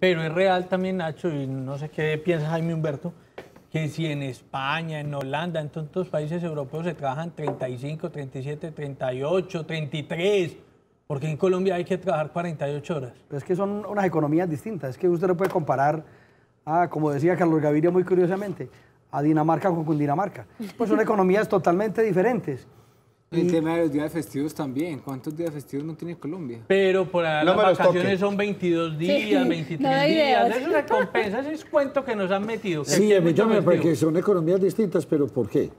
Pero es real también, Nacho, y no sé qué piensa Jaime Humberto, que si en España, en Holanda, en tantos países europeos se trabajan 35, 37, 38, 33, porque en Colombia hay que trabajar 48 horas. Pero es que son unas economías distintas, es que usted lo puede comparar a, como decía Carlos Gaviria muy curiosamente, a Dinamarca con Dinamarca. Pues son economías totalmente diferentes. El mm. tema de los días festivos también. ¿Cuántos días festivos no tiene Colombia? Pero por las vacaciones son 22 días, 23 no días. Es una compensa, es cuento que nos han metido. Sí, porque son economías distintas, pero ¿por qué?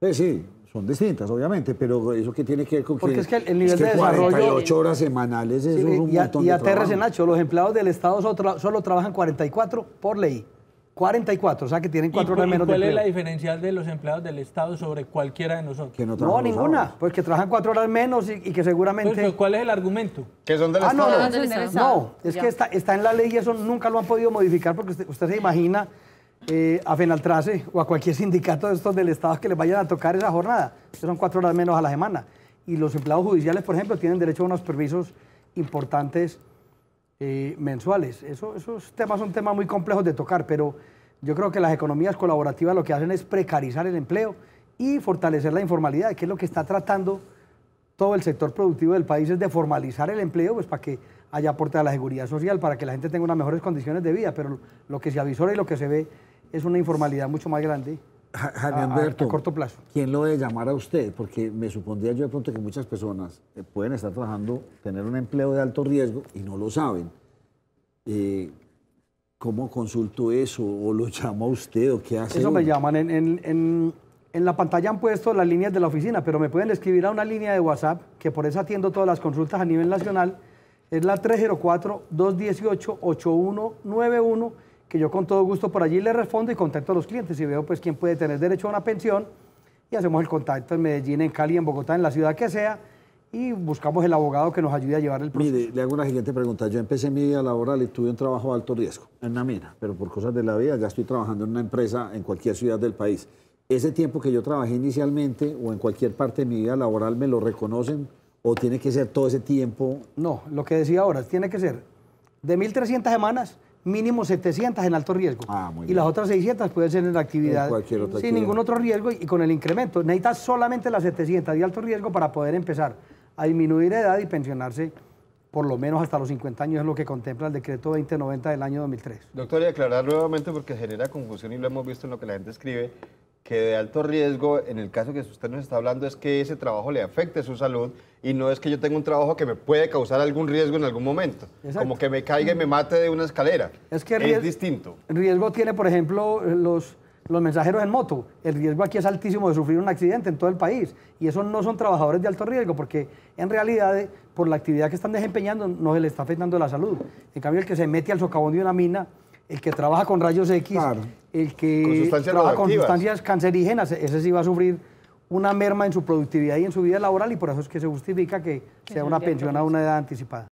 Eh, sí, son distintas, obviamente, pero eso que tiene que ver con Porque es que el nivel de desarrollo... 48 horas semanales, es un montón y de Y en Nacho, los empleados del Estado solo, solo trabajan 44 por ley. 44, o sea que tienen cuatro horas menos ¿y ¿Cuál es la diferencial de los empleados del Estado sobre cualquiera de nosotros? no, ninguna, pues que trabajan cuatro horas menos y, que seguramente... Pues, ¿Cuál es el argumento? Que son del Estado. Ah, no, no, no, es que está, en la ley y eso nunca lo han podido modificar porque usted, se imagina eh, a Fenaltrace o a cualquier sindicato de estos del Estado que les vayan a tocar esa jornada. son cuatro horas menos a la semana. Y los empleados judiciales, por ejemplo, tienen derecho a unos permisos importantes eh, mensuales. Eso, esos temas son temas muy complejos de tocar, pero yo creo que las economías colaborativas lo que hacen es precarizar el empleo y fortalecer la informalidad, que es lo que está tratando todo el sector productivo del país, es de formalizar el empleo, pues para que haya aporte a la seguridad social, para que la gente tenga unas mejores condiciones de vida, pero lo que se avisora y lo que se ve es una informalidad mucho más grande. a, corto plazo. ¿quién lo debe llamar a usted? Porque me supondría yo de pronto que muchas personas eh, pueden estar trabajando, tener un empleo de alto riesgo y no lo saben. Eh, ¿Cómo consultó eso? ¿O lo a usted? ¿O qué hace? Eso me llaman. En, la pantalla han puesto las líneas de la oficina, pero me pueden escribir a una línea de WhatsApp, que por eso atiendo todas las consultas a nivel nacional. Es la 304-218-8191, que yo con todo gusto por allí le respondo y contacto a los clientes y veo pues quién puede tener derecho a una pensión y hacemos el contacto en Medellín, en Cali, en Bogotá, en la ciudad que sea y buscamos el abogado que nos ayude a llevar el proceso. Mire, le hago una siguiente pregunta. Yo empecé mi vida laboral y tuve un trabajo de alto riesgo en una mina, pero por cosas de la vida ya estoy trabajando en una empresa en cualquier ciudad del país. ¿Ese tiempo que yo trabajé inicialmente o en cualquier parte de mi vida laboral me lo reconocen o tiene que ser todo ese tiempo? No, lo que decía ahora, tiene que ser de 1.300 semanas, mínimo 700 en alto riesgo. Ah, y las otras 600 pueden ser en la actividad sin ningún otro riesgo y con el incremento. Necesitas solamente las 700 de alto riesgo para poder empezar a disminuir edad y pensionarse por lo menos hasta los 50 años es lo que contempla el decreto 2090 del año 2003. Doctor, y aclarar nuevamente porque genera confusión y lo hemos visto en lo que la gente escribe, que de alto riesgo, en el caso que usted nos está hablando, es que ese trabajo le afecte su salud y no es que yo tenga un trabajo que me puede causar algún riesgo en algún momento, como que me caiga y me mate de una escalera. Es que es distinto. Riesgo tiene, por ejemplo, los los mensajeros en moto. El riesgo aquí es altísimo de sufrir un accidente en todo el país. Y esos no son trabajadores de alto riesgo, porque en realidad, eh, por la actividad que están desempeñando, no se les está afectando la salud. En cambio, el que se mete al socavón de una mina, el que trabaja con rayos X, el que trabaja con sustancias cancerígenas, e-, ese sí va a sufrir una merma en su productividad y en su vida laboral, y por eso es que se justifica que sea una pensión a una edad anticipada.